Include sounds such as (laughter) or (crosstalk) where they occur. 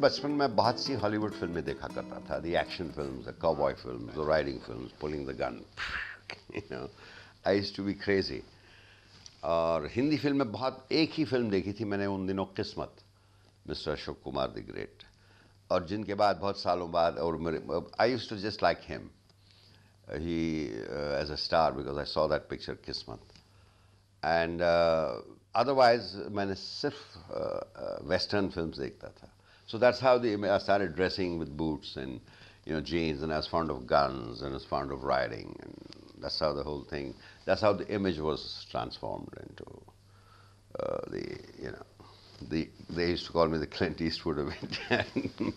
बचपन में बहुत सी हॉलीवुड फिल्में देखा करता था the action film cowboy film riding film pulling the gun I to be crazy और हिंदी फिल्म में बहुत एक ही फिल्म देखी थी मैंने उन दिनों Kismet mister Ashok Kumar the great और जिनके बाद बहुत सालों बाद और मेरे I use to just like him he as a star because I saw that picture Kismet and otherwise मैंने सिर्फ वेस्टर्न uh, फिल्म्स uh, देखता था So that's how the, I started dressing with boots and you know jeans, and I was fond of guns and I was fond of riding, and that's how the whole thing. That's how the image was transformed into uh, the you know the they used to call me the Clint Eastwood of (laughs) India.